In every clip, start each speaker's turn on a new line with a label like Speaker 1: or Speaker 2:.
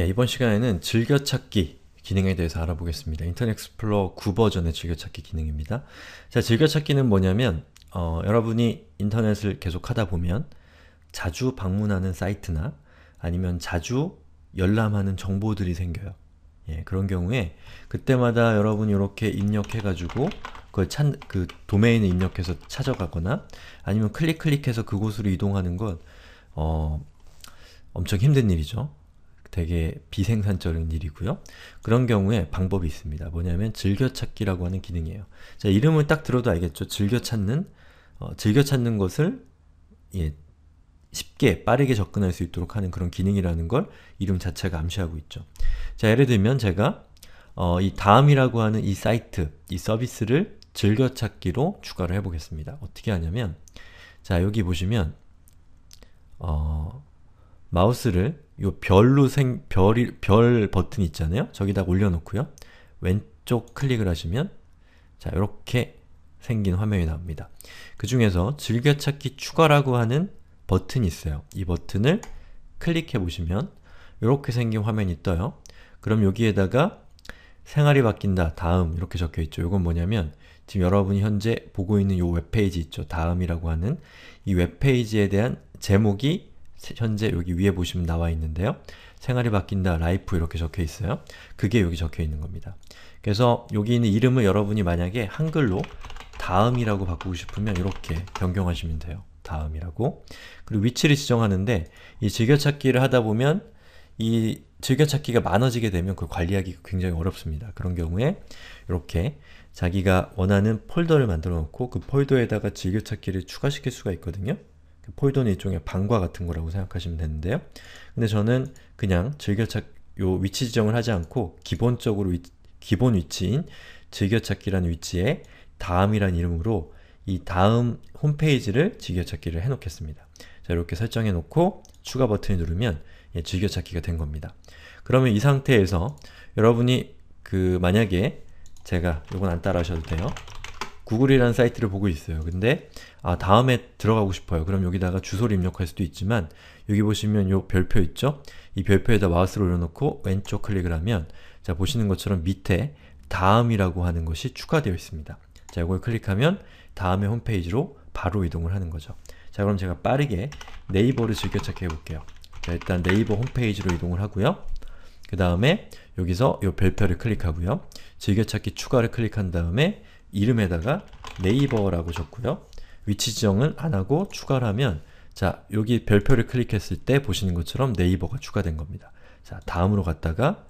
Speaker 1: 예, 이번 시간에는 즐겨찾기 기능에 대해서 알아보겠습니다. 인터넷 익스플로어 9 버전의 즐겨찾기 기능입니다. 자, 즐겨찾기는 뭐냐면 어, 여러분이 인터넷을 계속 하다 보면 자주 방문하는 사이트나 아니면 자주 열람하는 정보들이 생겨요. 예, 그런 경우에 그때마다 여러분이 이렇게 입력해가지고 그걸 그 도메인을 입력해서 찾아가거나 아니면 클릭 클릭해서 그곳으로 이동하는 건 어, 엄청 힘든 일이죠. 되게 비생산적인 일이고요. 그런 경우에 방법이 있습니다. 뭐냐면 즐겨찾기라고 하는 기능이에요. 자, 이름을 딱 들어도 알겠죠? 즐겨찾는, 어, 즐겨찾는 것을 예, 쉽게 빠르게 접근할 수 있도록 하는 그런 기능이라는 걸 이름 자체가 암시하고 있죠. 자, 예를 들면 제가 어, 이 다음이라고 하는 이 사이트, 이 서비스를 즐겨찾기로 추가를 해보겠습니다. 어떻게 하냐면 자, 여기 보시면 어, 마우스를 요 별로 생, 별별 버튼 있잖아요? 저기다 올려놓고요. 왼쪽 클릭을 하시면 자, 이렇게 생긴 화면이 나옵니다. 그 중에서 즐겨찾기 추가라고 하는 버튼이 있어요. 이 버튼을 클릭해 보시면 이렇게 생긴 화면이 떠요. 그럼 여기에다가 생활이 바뀐다, 다음 이렇게 적혀있죠. 이건 뭐냐면 지금 여러분이 현재 보고 있는 이 웹페이지 있죠. 다음이라고 하는 이 웹페이지에 대한 제목이 현재 여기 위에 보시면 나와 있는데요. 생활이 바뀐다, 라이프 이렇게 적혀 있어요. 그게 여기 적혀 있는 겁니다. 그래서 여기 있는 이름을 여러분이 만약에 한글로 다음이라고 바꾸고 싶으면 이렇게 변경하시면 돼요. 다음이라고. 그리고 위치를 지정하는데 이 즐겨찾기를 하다 보면 이 즐겨찾기가 많아지게 되면 그걸 관리하기가 굉장히 어렵습니다. 그런 경우에 이렇게 자기가 원하는 폴더를 만들어 놓고 그 폴더에다가 즐겨찾기를 추가시킬 수가 있거든요. 폴더는 일종의 방과 같은 거라고 생각하시면 되는데요. 근데 저는 그냥 즐겨찾 요 위치 지정을 하지 않고 기본적으로 위, 기본 위치인 즐겨찾기라는 위치에 다음이란 이름으로 이 다음 홈페이지를 즐겨찾기를 해놓겠습니다. 자 이렇게 설정해놓고 추가 버튼을 누르면 예, 즐겨찾기가 된 겁니다. 그러면 이 상태에서 여러분이 그 만약에 제가 이건안 따라 하셔도 돼요. 구글이라는 사이트를 보고 있어요. 근데 아 다음에 들어가고 싶어요. 그럼 여기다가 주소를 입력할 수도 있지만 여기 보시면 요 별표 있죠? 이 별표에다 마우스를 올려놓고 왼쪽 클릭을 하면 자 보시는 것처럼 밑에 다음이라고 하는 것이 추가되어 있습니다. 자 이걸 클릭하면 다음의 홈페이지로 바로 이동을 하는 거죠. 자 그럼 제가 빠르게 네이버를 즐겨찾기 해볼게요. 자 일단 네이버 홈페이지로 이동을 하고요. 그 다음에 여기서 이 별표를 클릭하고요. 즐겨찾기 추가를 클릭한 다음에 이름에다가 네이버라고 적고요. 위치 지정은 안하고 추가하면 자, 여기 별표를 클릭했을 때 보시는 것처럼 네이버가 추가된 겁니다. 자, 다음으로 갔다가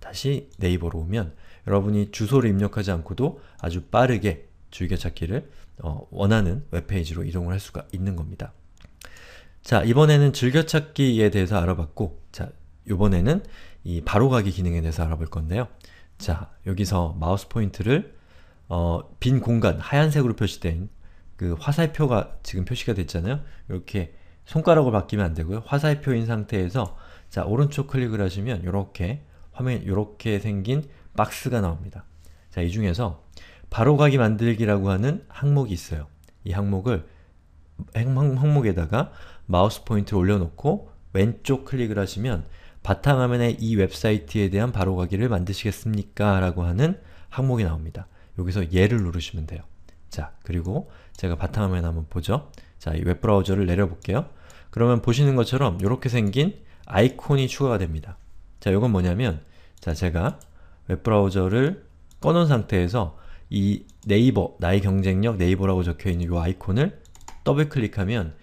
Speaker 1: 다시 네이버로 오면 여러분이 주소를 입력하지 않고도 아주 빠르게 즐겨찾기를 어, 원하는 웹페이지로 이동을 할 수가 있는 겁니다. 자, 이번에는 즐겨찾기에 대해서 알아봤고 자, 이번에는 이 바로가기 기능에 대해서 알아볼 건데요. 자, 여기서 마우스 포인트를 어, 빈 공간, 하얀색으로 표시된 그 화살표가 지금 표시가 됐잖아요. 이렇게 손가락으로 바뀌면 안되고요. 화살표인 상태에서 자 오른쪽 클릭을 하시면 이렇게 화면 이렇게 생긴 박스가 나옵니다. 자이 중에서 바로가기 만들기라고 하는 항목이 있어요. 이 항목을 항목에다가 마우스 포인트를 올려놓고 왼쪽 클릭을 하시면 바탕화면에 이 웹사이트에 대한 바로가기를 만드시겠습니까? 라고 하는 항목이 나옵니다. 여기서 예를 누르시면 돼요. 자, 그리고 제가 바탕화면 한번 보죠. 자, 이 웹브라우저를 내려볼게요. 그러면 보시는 것처럼 이렇게 생긴 아이콘이 추가가 됩니다. 자, 이건 뭐냐면 자, 제가 웹브라우저를 꺼놓은 상태에서 이 네이버, 나의 경쟁력 네이버라고 적혀있는 이 아이콘을 더블클릭하면